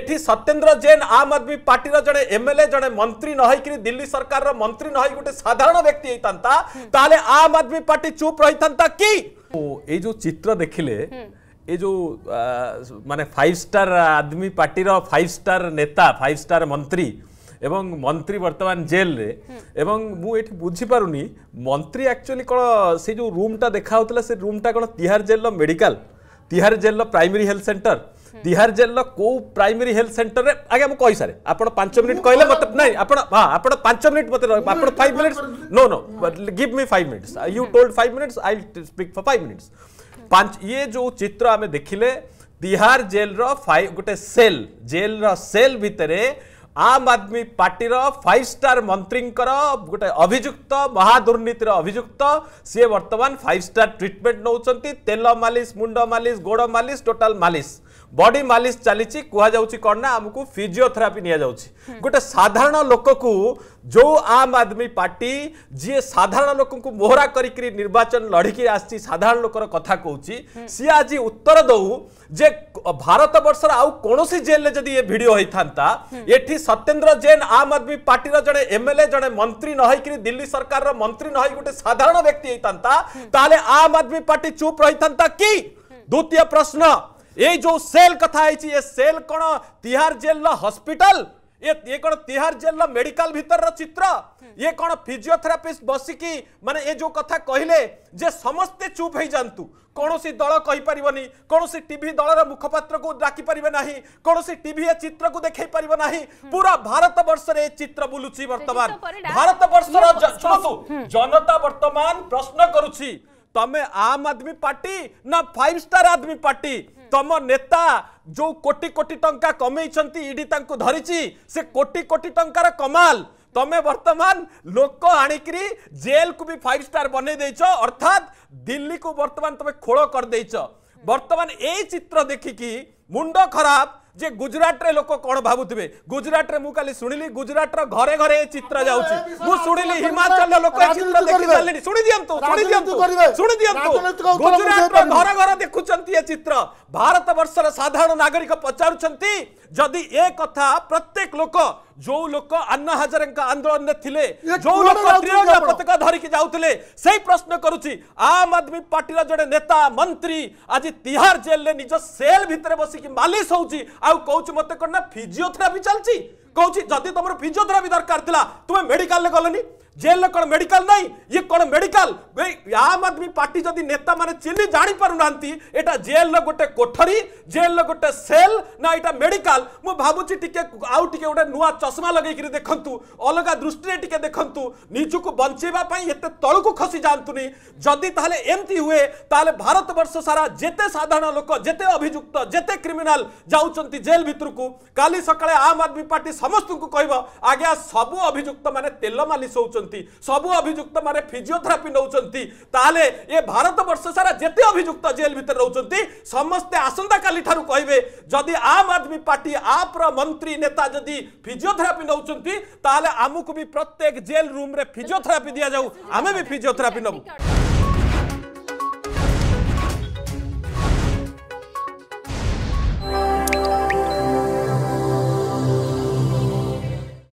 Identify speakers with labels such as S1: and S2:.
S1: ଏଠି ସତ୍ୟେନ୍ଦ୍ର ଜେନ୍ ଆମ୍ ଆଦମୀ ପାର୍ଟିର ଜଣେ ଏମ୍ଏଲ୍ଏ ଜଣେ ମନ୍ତ୍ରୀ ନ ହେଇକିରି ଦିଲ୍ଲୀ ସରକାରର ମନ୍ତ୍ରୀ ନ ହେଇ ଗୋଟେ ସାଧାରଣ ବ୍ୟକ୍ତି ହେଇଥାନ୍ତା ତାହେଲେ ଆମ୍ ଆଦମୀ ପାର୍ଟି ଚୁପ୍ ରହିଥାନ୍ତା କି ଏଇ ଯୋଉ ଚିତ୍ର ଦେଖିଲେ ଏ ଯେଉଁ ମାନେ ଫାଇଭ ଷ୍ଟାର ଆଦମୀ ପାର୍ଟିର ଫାଇଭ ଷ୍ଟାର ନେତା ଫାଇଭ ଷ୍ଟାର ମନ୍ତ୍ରୀ ଏବଂ ମନ୍ତ୍ରୀ ବର୍ତ୍ତମାନ ଜେଲ୍ରେ ଏବଂ ମୁଁ ଏଠି ବୁଝିପାରୁନି ମନ୍ତ୍ରୀ ଆକ୍ଚୁଆଲି କ'ଣ ସେ ଯେଉଁ ରୁମ୍ଟା ଦେଖାହେଉଥିଲା ସେ ରୁମ୍ଟା କ'ଣ ତିହାର ଜେଲ୍ର ମେଡ଼ିକାଲ ତିହାର ଜେଲ୍ର primary health centre Tihar jail रो प्राइमरी हेल्थ सेंटर रे आगे हम कहि सारे आपण 5 मिनिट कहले मत नहीं आपण हां आपण 5 मिनिट मत आपण 5 minutes no no give me 5 minutes you told 5 minutes I will speak for 5 minutes पांच ये जो चित्र आमे देखिले तिहार जेल रो गोटे सेल जेल रो सेल भितरे आम आदमी पार्टी फाइव स्टार मंत्री गोटे अभियुक्त महादुर्नीतिर अभुक्त सीए बर्तमान फाइव स्टार ट्रिटमेंट नौकरी तेल मालिश मुंड मालिश गोड़ मालिश टोटाल मालिश बॉडी मालिश चली कहना आमको फिजिओथेरापी नि गोटे साधारण लोक को जो आम आदमी पार्टी जी साधारण लोक मोहरा करी निर्वाचन लड़िकी आसी साधारण लोकर कथा कौन सी आज उत्तर दौ जे भारत बर्षर आउ कौन जेल जदि ये भिड होता ये सत्येन्द्र जैन आम आदमी पार्टी जड़े ए जड़े मंत्री नहींकि दिल्ली सरकार मंत्री नई गोटे साधारण व्यक्ति होता आम आदमी पार्टी चुप रही था कि द्वितीय प्रश्न ये जो सेल कथा ये सेल कौन तिहार जेल हॉस्पिटल ये कौन तिहार जेल मेडिकल भीतर चित्र ये कौन फिजिओथेरापिस्ट बसिकी मान ये जो कथा कहले जे समस्ते चुप हो जातु कौन दल कहींपारे कौन टी दलर मुखपत्र को डाकिपारे ना कौन टी चित्र को देख पारे ना हम्म। पूरा भारत वर्ष चित्र बुलुची बर्तमान तो भारत वर्ष शुणु हम्म। जनता बर्तमान प्रश्न करुच्ची तमें आम आदमी पार्टी ना फाइव स्टार आदमी पार्टी ତମ ନେତା ଯେଉଁ କୋଟି କୋଟି ଟଙ୍କା କମେଇଛନ୍ତି ଇଡି ତାଙ୍କୁ ଧରିଛି ସେ କୋଟି କୋଟି ଟଙ୍କାର କମାଲ ତମେ ବର୍ତ୍ତମାନ ଲୋକ ଆଣିକିରି ଜେଲକୁ ବି ଫାଇଭ୍ ଷ୍ଟାର ବନେଇ ଦେଇଛ ଅର୍ଥାତ୍ ଦିଲ୍ଲୀକୁ ବର୍ତ୍ତମାନ ତମେ ଖୋଳ କରିଦେଇଛ ବର୍ତ୍ତମାନ ଏଇ ଚିତ୍ର ଦେଖିକି ମୁଣ୍ଡ ଖରାପ जे गुजरात रे लोक कौन भावुवे गुजरात रे मुझे शुणिली गुजरात रे घरे घरे चित्र जाऊली हिमाचल लोक चित्र देखी गुजरात घर घर देखुं ये चित्र भारत बर्षर साधारण नागरिक पचारुंती कथा प्रत्येक लोक जो लोक अन्ना हजारे आंदोलन थिले जो लोक पता धरिकी जाते प्रश्न करुच्ची आम आदमी पार्टी जड़े नेता मंत्री आज तिहार जेल निज सेल भितर बसिक मालिश हो আউ কৌছু মতে কোন না ফিজিওথেরাপি চলছি কৌছি যদি তোমার ফিজিওথেরাপি দরকার লা তুমি মেডিকাল গলনি जेल कौन मेडिकल नहीं ये कौन मेडिकल आम आदमी पार्टी जदि नेता मैंने चिन्ह जानी ना यहाँ जेल रोटे कोठरी जेल रोटे सेल ना यहाँ मेडिकल मु भावुची टे आउ टे गोटे नुआ चश्मा लगे देखूँ अलग दृष्टि टी देखु निजुक बचेवाई एत तौक खसी जातु जदि तेल एमती हुए तो भारत बर्ष सारा जिते साधारण लोक जिते अभिजुक्त जिते क्रिमिनाल जाऊँच जेल भितर को काली सका आम आदमी पार्टी समस्त को कह आज्ञा सबू अभियुक्त मैंने तेल मालिश हो ହେଉଛନ୍ତି ସବୁ ମାନେ ଫିଜିଓଥେରାପି ନେଉଛନ୍ତି ତାହେଲେ ଏ ଭାରତବର୍ଷ ସାରା ଯେତେ ଅଭିଯୁକ୍ତ ଜେଲ୍ ଭିତରେ ରହୁଛନ୍ତି ସମସ୍ତେ ଆସନ୍ତାକାଲି ଠାରୁ କହିବେ ଯଦି ଆମ ଆଦମୀ ପାର୍ଟି ଆପ୍ର ମନ୍ତ୍ରୀ ନେତା ଯଦି ଫିଜିଓଥେରାପି ନେଉଛନ୍ତି ତାହେଲେ ଆମକୁ ବି ପ୍ରତ୍ୟେକ ଜେଲ୍ ରୁମ୍ରେ ଫିଜିଓଥେରାପି ଦିଆଯାଉ ଆମେ ବି ଫିଜିଓଥେରାପି ନେବୁ